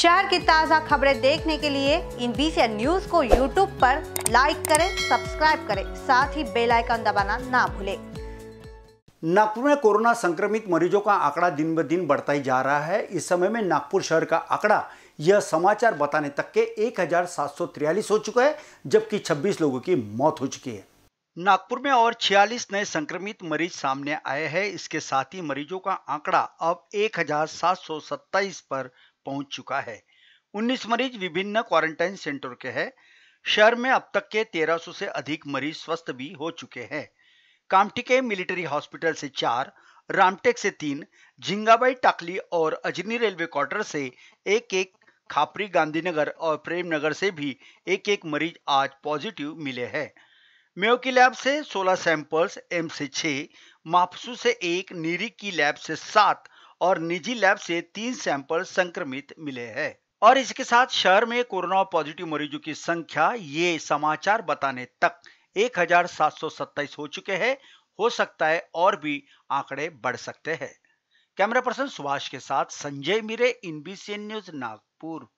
शहर की ताज़ा खबरें देखने के लिए इन बीसी न्यूज को यूट्यूब पर लाइक करें सब्सक्राइब करें साथ ही बेल आइकन दबाना ना भूलें नागपुर में कोरोना संक्रमित मरीजों का आंकड़ा दिन ब दिन बढ़ता ही जा रहा है इस समय में नागपुर शहर का आंकड़ा यह समाचार बताने तक के एक हो चुका है जबकि छब्बीस लोगों की मौत हो चुकी है नागपुर में और 46 नए संक्रमित मरीज सामने आए हैं इसके साथ ही मरीजों का आंकड़ा अब एक पर पहुंच चुका है 19 मरीज विभिन्न क्वारंटाइन सेंटर के हैं शहर में अब तक के 1300 से अधिक मरीज स्वस्थ भी हो चुके हैं कामटी के मिलिट्री हॉस्पिटल से चार रामटेक से तीन झिंगाबाई टाकली और अजनी रेलवे क्वार्टर से एक एक खापरी गांधीनगर और प्रेमनगर से भी एक एक मरीज आज पॉजिटिव मिले हैं मेयो की लैब से 16 सैंपल्स एम से 6, माफसू से एक नीरी की लैब से सात और निजी लैब से तीन सैंपल संक्रमित मिले हैं और इसके साथ शहर में कोरोना पॉजिटिव मरीजों की संख्या ये समाचार बताने तक एक हो चुके हैं हो सकता है और भी आंकड़े बढ़ सकते हैं कैमरा पर्सन सुभाष के साथ संजय मिरे इन न्यूज नागपुर